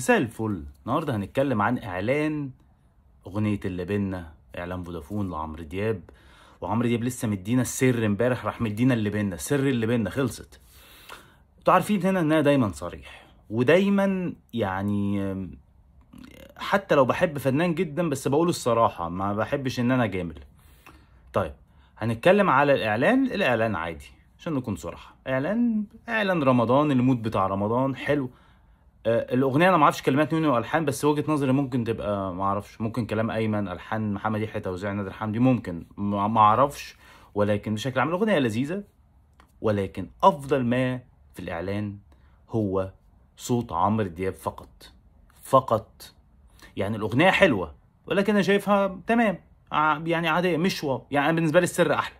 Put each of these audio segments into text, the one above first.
مساء الفل النهارده هنتكلم عن اعلان اغنيه اللي بينا اعلان فودافون لعمرو دياب وعمرو دياب لسه مدينا السر امبارح راح مدينا اللي بينا سر اللي بينا خلصت انتوا عارفين هنا ان انا دايما صريح ودايما يعني حتى لو بحب فنان جدا بس بقول الصراحه ما بحبش ان انا جامل طيب هنتكلم على الاعلان الاعلان عادي عشان نكون صراحه اعلان اعلان رمضان المود بتاع رمضان حلو آه، الاغنيه انا ما اعرفش كلمات مين والحان بس وجهه نظري ممكن تبقى ما اعرفش ممكن كلام ايمن الحان محمد يحيى توزيع نادر حمدي ممكن ما اعرفش ولكن بشكل عام الاغنيه لذيذه ولكن افضل ما في الاعلان هو صوت عمرو دياب فقط فقط يعني الاغنيه حلوه ولكن انا شايفها تمام يعني عاديه مش واو يعني بالنسبه لي السر احلى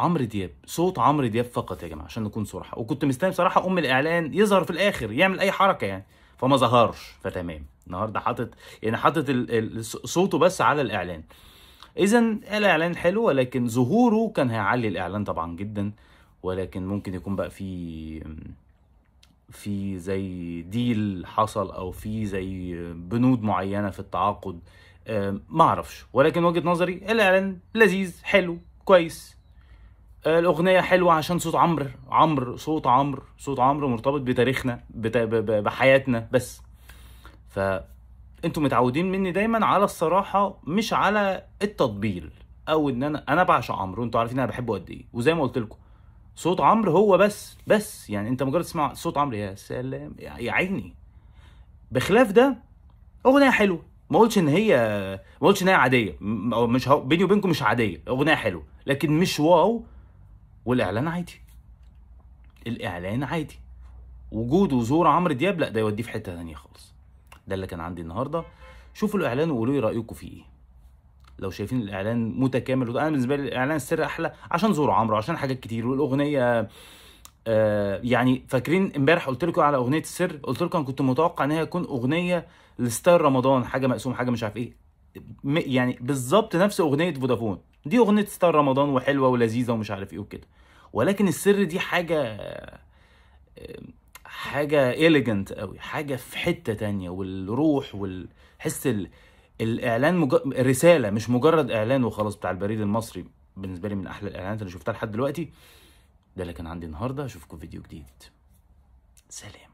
عمرو دياب صوت عمرو دياب فقط يا جماعه عشان نكون صراحه وكنت مستني بصراحه ام الاعلان يظهر في الاخر يعمل اي حركه يعني فما ظهرش فتمام النهارده حاطط يعني حاطط صوته بس على الاعلان اذا الاعلان حلو ولكن ظهوره كان هيعلي الاعلان طبعا جدا ولكن ممكن يكون بقى في في زي ديل حصل او في زي بنود معينه في التعاقد آه، ما اعرفش ولكن وجهه نظري الاعلان لذيذ حلو كويس الاغنيه حلوه عشان صوت عمرو عمرو صوت عمرو صوت عمرو مرتبط بتاريخنا بتا... ب... ب... بحياتنا بس ف انتوا متعودين مني دايما على الصراحه مش على التطبيل او ان انا انا بعشق عمرو انتوا عارفين انا بحبه قد ايه وزي ما قلت لكم صوت عمرو هو بس بس يعني انت مجرد تسمع صوت عمرو يا سلام يا عيني بخلاف ده اغنيه حلوه ما قلتش ان هي ما قلتش ان هي عاديه مش بيني وبينكم مش عاديه اغنيه حلوه لكن مش واو والاعلان عادي الاعلان عادي وجود وظهور عمرو دياب لا ده يوديه في حته ثانيه خالص ده اللي كان عندي النهارده شوفوا الاعلان وقولوا لي رايكم فيه ايه لو شايفين الاعلان متكامل انا بالنسبه لي الاعلان السر احلى عشان زور عمرو عشان حاجات كتير والاغنيه آه يعني فاكرين امبارح قلت لكم على اغنيه السر قلت لكم انا كنت متوقع ان هي تكون اغنيه لستايل رمضان حاجه مقسوم حاجه مش عارف ايه يعني بالظبط نفس اغنيه فودافون دي اغنيه ستار رمضان وحلوه ولذيذه ومش عارف ايه وكده ولكن السر دي حاجه حاجه اليجنت قوي حاجه في حته تانية والروح والحس ال... الاعلان مج... رساله مش مجرد اعلان وخلاص بتاع البريد المصري بالنسبه لي من احلى الاعلانات اللي شفتها لحد دلوقتي ده اللي كان عندي النهارده اشوفكم فيديو جديد سلام